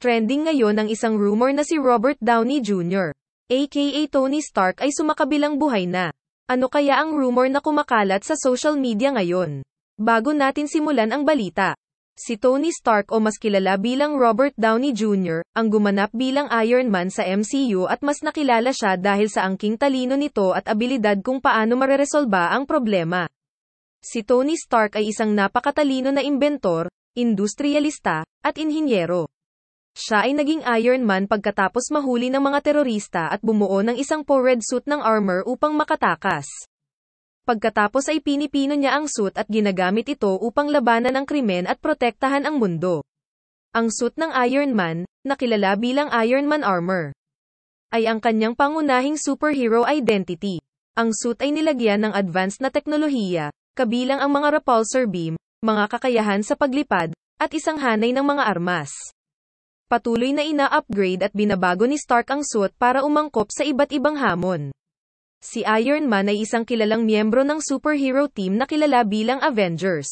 Trending ngayon ang isang rumor na si Robert Downey Jr. aka Tony Stark ay sumakabilang buhay na. Ano kaya ang rumor na kumakalat sa social media ngayon? Bago natin simulan ang balita. Si Tony Stark o mas kilala bilang Robert Downey Jr. ang gumanap bilang Iron Man sa MCU at mas nakilala siya dahil sa angking talino nito at abilidad kung paano mareresolba ang problema. Si Tony Stark ay isang napakatalino na inventor, industrialista, at inhinyero. Siya ay naging Iron Man pagkatapos mahuli ng mga terorista at bumuo ng isang po-red suit ng armor upang makatakas. Pagkatapos ay pinipino niya ang suit at ginagamit ito upang labanan ang krimen at protektahan ang mundo. Ang suit ng Iron Man, nakilala bilang Iron Man Armor, ay ang kanyang pangunahing superhero identity. Ang suit ay nilagyan ng advanced na teknolohiya, kabilang ang mga repulsor beam, mga kakayahan sa paglipad, at isang hanay ng mga armas patuloy na ina-upgrade at binabago ni Stark ang suit para umangkop sa iba't ibang hamon. Si Iron Man ay isang kilalang miyembro ng superhero team na kilala bilang Avengers.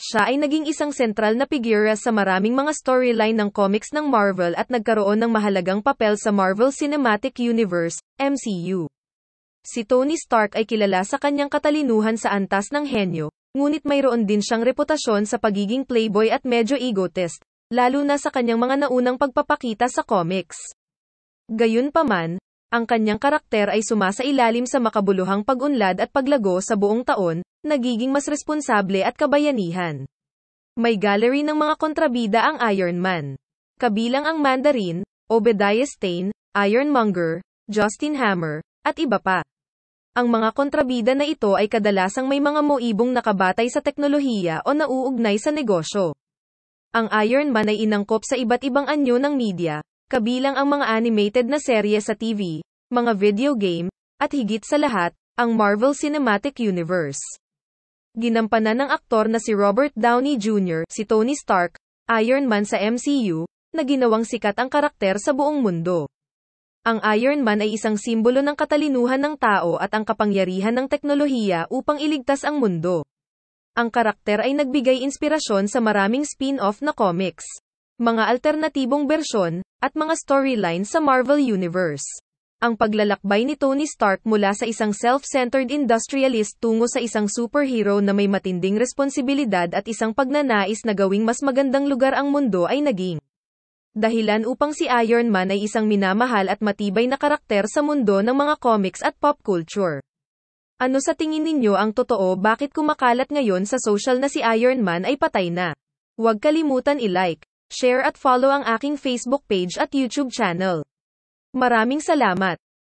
Siya ay naging isang sentral na figura sa maraming mga storyline ng comics ng Marvel at nagkaroon ng mahalagang papel sa Marvel Cinematic Universe, MCU. Si Tony Stark ay kilala sa kanyang katalinuhan sa antas ng henyo, ngunit mayroon din siyang reputasyon sa pagiging playboy at medyo egotist, lalo na sa kanyang mga naunang pagpapakita sa comics. Gayunpaman, ang kanyang karakter ay sumasailalim sa makabuluhang pagunlad at paglago sa buong taon, nagiging mas responsable at kabayanihan. May gallery ng mga kontrabida ang Iron Man. Kabilang ang Mandarin, Obadiah Stane, Ironmonger, Justin Hammer, at iba pa. Ang mga kontrabida na ito ay kadalasang may mga moibong nakabatay sa teknolohiya o nauugnay sa negosyo. Ang Iron Man ay inangkop sa iba't ibang anyo ng media, kabilang ang mga animated na serye sa TV, mga video game, at higit sa lahat, ang Marvel Cinematic Universe. Ginampanan ng aktor na si Robert Downey Jr., si Tony Stark, Iron Man sa MCU, na ginawang sikat ang karakter sa buong mundo. Ang Iron Man ay isang simbolo ng katalinuhan ng tao at ang kapangyarihan ng teknolohiya upang iligtas ang mundo. Ang karakter ay nagbigay inspirasyon sa maraming spin-off na comics, mga alternatibong bersyon, at mga storyline sa Marvel Universe. Ang paglalakbay ni Tony Stark mula sa isang self-centered industrialist tungo sa isang superhero na may matinding responsibilidad at isang pagnanais na gawing mas magandang lugar ang mundo ay naging dahilan upang si Iron Man ay isang minamahal at matibay na karakter sa mundo ng mga comics at pop culture. Ano sa tingin ninyo ang totoo bakit kumakalat ngayon sa social na si Iron Man ay patay na? Huwag kalimutan i-like, share at follow ang aking Facebook page at YouTube channel. Maraming salamat!